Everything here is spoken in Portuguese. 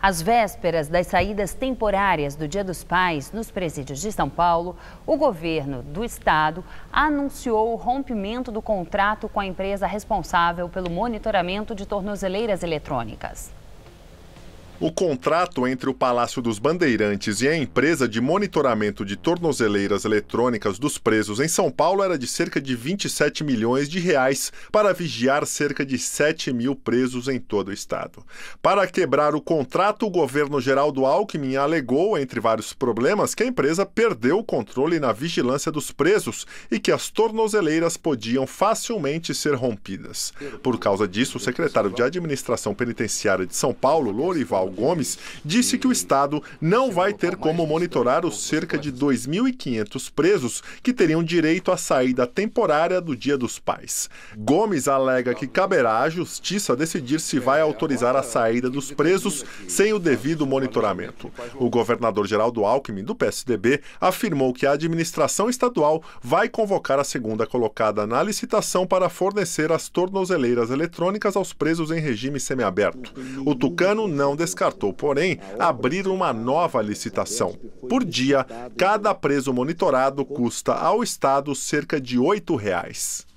Às vésperas das saídas temporárias do Dia dos Pais nos presídios de São Paulo, o governo do estado anunciou o rompimento do contrato com a empresa responsável pelo monitoramento de tornozeleiras eletrônicas. O contrato entre o Palácio dos Bandeirantes e a empresa de monitoramento de tornozeleiras eletrônicas dos presos em São Paulo era de cerca de 27 milhões de reais para vigiar cerca de 7 mil presos em todo o estado. Para quebrar o contrato, o governo Geraldo Alckmin alegou, entre vários problemas, que a empresa perdeu o controle na vigilância dos presos e que as tornozeleiras podiam facilmente ser rompidas. Por causa disso, o secretário de Administração Penitenciária de São Paulo, Lorival Gomes, disse que o Estado não vai ter como monitorar os cerca de 2.500 presos que teriam direito à saída temporária do Dia dos Pais. Gomes alega que caberá à Justiça decidir se vai autorizar a saída dos presos sem o devido monitoramento. O governador Geraldo Alckmin, do PSDB, afirmou que a administração estadual vai convocar a segunda colocada na licitação para fornecer as tornozeleiras eletrônicas aos presos em regime semiaberto. O Tucano não descarta descartou, porém, abrir uma nova licitação. Por dia, cada preso monitorado custa ao Estado cerca de R$ 8. Reais.